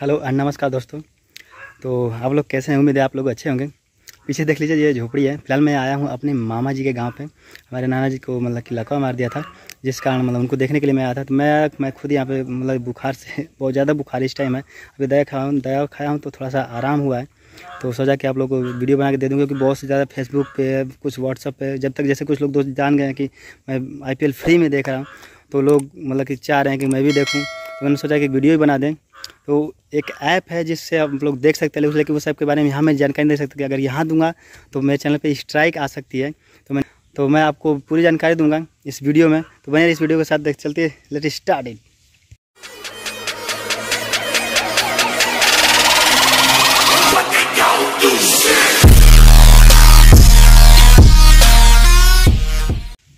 hello नमस्कार दोस्तों तो आप लोग कैसे हैं उम्मीद है आप लोग अच्छे होंगे पीछे देख लीजिए ये झोपड़ी है फिलहाल मैं आया हूँ अपने मामा जी के गांव पे हमारे नाना जी को मतलब कि लकवा मार दिया था जिस कारण मतलब उनको देखने के लिए मैं आया था तो मैं मैं खुद यहाँ पे मतलब बुखार से बहुत ज़्यादा बुखार इस टाइम है अभी दया खाया हूँ दया खाया हूँ तो थोड़ा सा आराम हुआ है तो सोचा कि आप लोग को वीडियो बना के दे दूँगा क्योंकि बहुत से ज़्यादा फेसबुक पे कुछ व्हाट्सअप पे जब तक जैसे कुछ लोग दोस्त जान गए हैं कि मैं आई फ्री में देख रहा हूँ तो लोग मतलब कि चाह रहे हैं कि मैं भी देखूँ तो मैंने सोचा कि वीडियो ही बना दें तो एक ऐप है जिससे आप लोग देख सकते हैं लेकिन उस ऐप के बारे में यहाँ मैं जानकारी नहीं दे हैं अगर यहाँ दूंगा तो मेरे चैनल पर स्ट्राइक आ सकती है तो मैं तो मैं आपको पूरी जानकारी दूंगा इस वीडियो में तो बने इस वीडियो के साथ देख चलते लेट स्टार्ट इट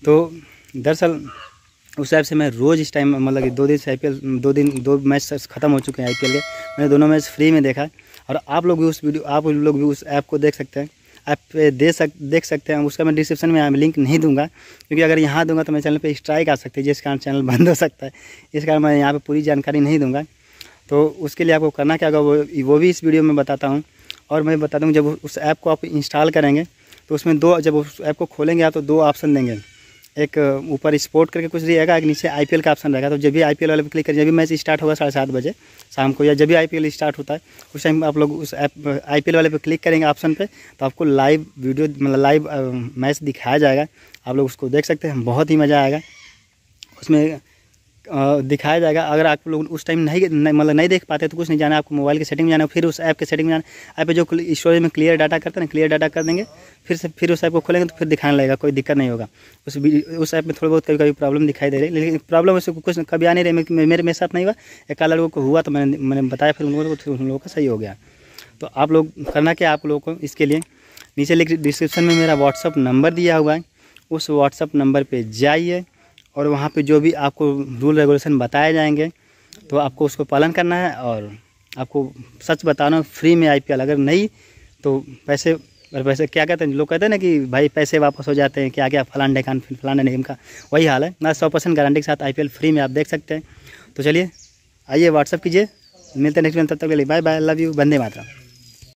तो दरअसल उस ऐप से मैं रोज़ इस टाइम मतलब कि दो दिन से आई दो दिन दो मैच खत्म हो चुके हैं आई के मैंने दोनों मैच फ्री में देखा और आप लोग भी उस वीडियो आप लोग भी उस ऐप को देख सकते हैं ऐप पे दे सक देख सकते हैं उसका मैं डिस्क्रिप्शन में लिंक नहीं दूंगा क्योंकि अगर यहाँ दूंगा तो मेरे चैनल पे स्ट्राइक आ सकती है जिस कारण चैनल बंद हो सकता है इस कारण मैं यहाँ पे पूरी जानकारी नहीं दूंगा तो उसके लिए आपको करना क्या होगा वो वो भी इस वीडियो में बताता हूँ और मैं बता दूँ जब उस ऐप को आप इंस्टॉल करेंगे तो उसमें दो जब उस ऐप को खोलेंगे आप तो दो ऑप्शन देंगे एक ऊपर स्पोर्ट करके कुछ दिएगा एक नीचे आई का ऑप्शन रहेगा तो जब भी आई वाले पर क्लिक करें जब भी मैच स्टार्ट होगा साढ़े सात बजे शाम को या जब भी आई स्टार्ट होता है उस टाइम आप लोग उस ऐप आई वाले पर क्लिक करेंगे ऑप्शन पर तो आपको लाइव वीडियो मतलब लाइव मैच दिखाया जाएगा आप लोग उसको देख सकते हैं बहुत ही मज़ा आएगा उसमें दिखाया जाएगा अगर आप लोग उस टाइम नहीं मतलब नहीं देख पाते तो कुछ नहीं जाना आपको मोबाइल की सेटिंग में जाना फिर उस ऐप के सेटिंग में जाना ऐप पे जो स्टोरेज में क्लियर डाटा करते हैं क्लियर डाटा कर देंगे फिर से फिर उस ऐप को खोलेंगे तो फिर दिखाने लगेगा कोई दिक्कत नहीं होगा उस उस ऐप में थोड़ा बहुत कभी कभी प्रॉब्लम दिखाई दे रही है लेकिन प्रॉब्लम उससे कुछ कभी आ नहीं रही मेरे मेरे साथ नहीं हुआ एक काला लोगों को हुआ तो मैंने मैंने बताया फिर उन लोगों को फिर उन लोगों का सही हो गया तो आप लोग करना क्या आप लोगों को इसके लिए नीचे लिख डिस्क्रिप्शन में मेरा व्हाट्सअप नंबर दिया हुआ है उस व्हाट्सअप नंबर पर जाइए और वहाँ पे जो भी आपको रूल रेगुलेशन बताए जाएंगे तो आपको उसको पालन करना है और आपको सच बताना फ्री में आई पी अगर नहीं तो पैसे और पैसे क्या कहते हैं लोग कहते हैं ना कि भाई पैसे वापस हो जाते हैं क्या क्या फलान डेकान फलाना निगम का वही हाल है ना सौ परसेंट गारंटी के साथ आई फ्री में आप देख सकते हैं तो चलिए आइए व्हाट्सअप कीजिए मिलते हैं नेक्स्ट मिलते तब तक के लिए बाय बाय लव यू बंदे मात्रा